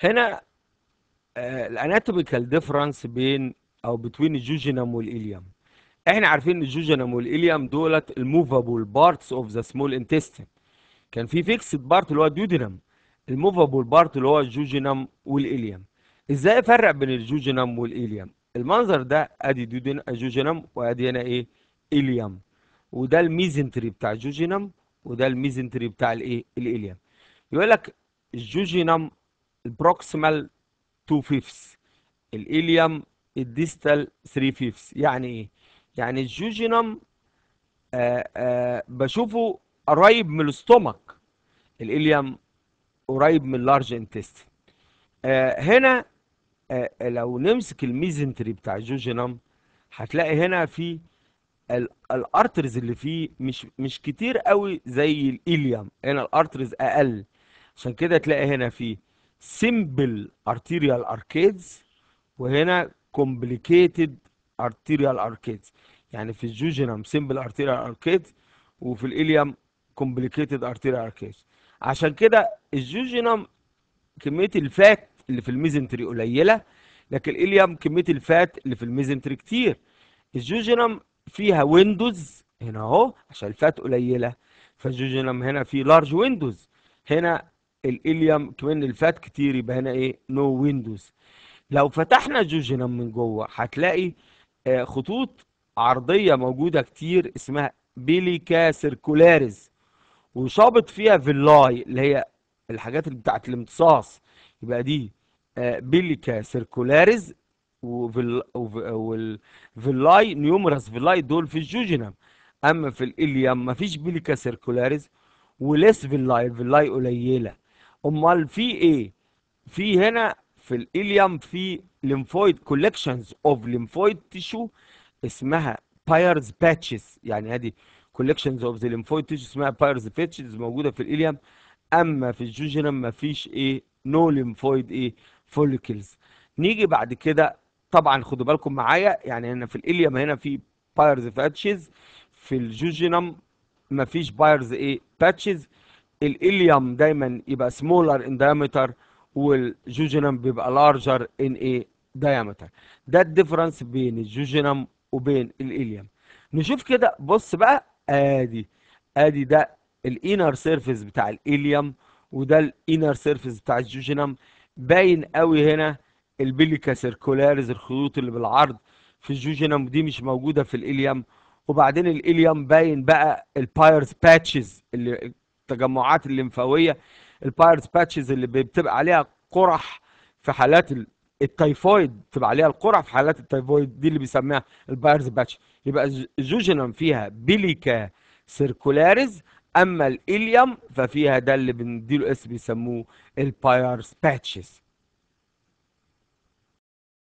هنا الاناتوميكال آه، ديفرنس بين او بتوين الجوجينم والإليوم احنا عارفين ان الجوجينم والإليوم دولت الموفابل بارتس اوف ذا سمول انتستين كان في فيكسد بارت اللي هو الديودينم الموفابل بارت اللي هو الجوجينم والإليوم ازاي افرق بين الجوجينم والإليوم المنظر ده ادي ديودين جوجينم وادي هنا ايه إليوم وده الميزنتري بتاع الجوجينم وده الميزنتري بتاع الايه الإليوم يقول لك الجوجينم البروكسيمال 2 فيفس الإليوم الديستال 3 فيفس يعني إيه؟ يعني الجوجينم آه، آه، بشوفه قريب من الاستومك الإليوم قريب من اللارج انتست آه، هنا آآ لو نمسك الميزنتري بتاع الجوجينم هتلاقي هنا في الارترز اللي فيه مش مش كتير قوي زي الاليوم هنا الارترز اقل عشان كده تلاقي هنا في سيمبل ارتيريال اركيدز وهنا كومبليكيتد ارتيريال اركيدز يعني في الجوجينم سيمبل ارتيريال اركيدز وفي الإليوم كومبليكيتد ارتيريال اركيدز عشان كده الجوجينم كمية الفات اللي في الميزنتري قليلة لكن الإليوم كمية الفات اللي في الميزنتري كتير الجوجينم فيها ويندوز هنا اهو عشان الفات قليلة فالجوجينم هنا فيه لارج ويندوز هنا الاليوم كمان الفات كتير يبقى هنا ايه نو no ويندوز لو فتحنا جوجينم من جوه هتلاقي آه، خطوط عرضيه موجوده كتير اسمها بيليكا سيركولاريز وشابط فيها فيلاي اللي هي الحاجات اللي بتاعت الامتصاص يبقى دي بيليكا سيركولاريز وفيلاي نيومرس فيلاي دول في الجوجينم اما في الاليوم مفيش بيليكا سيركولاريز وليس فيلاي فيلاي قليله امال في ايه في هنا في الاليم في ليمفويد كولكشنز اوف ليمفويد تيشو اسمها بايرز باتشز يعني هذه كولكشنز اوف ذا ليمفويد تيشو اسمها بايرز باتشز موجوده في الاليم اما في الجوجينم ما فيش ايه نو ليمفويد ايه فوليكلز نيجي بعد كده طبعا خدوا بالكم معايا يعني هنا في الاليم هنا في بايرز باتشز في الجوجينم مفيش بايرز ايه باتشز الاليوم دايما يبقى سمولر ان دايمتر والجوجينم بيبقى لارجر ان ايه دايمتر ده الديفرنس بين الجوجينم وبين الاليوم نشوف كده بص بقى ادي ادي ده الانر سيرفيس بتاع الاليوم وده الانر سيرفيس بتاع الجوجينم باين قوي هنا البيليكا سيركولاريز الخيوط اللي بالعرض في الجوجينم دي مش موجوده في الاليوم وبعدين الاليوم باين بقى البايرز باتشز اللي التجمعات الليمفاويه البايرز باتشز اللي بتبقى عليها قرح في حالات التيفويد بتبقى عليها القرح في حالات التيفويد دي اللي بيسميها البايرز باتش يبقى جوجنم فيها بيليكا سيركولاريز اما الاليوم ففيها ده اللي بنديله اسم بيسموه البايرز باتشز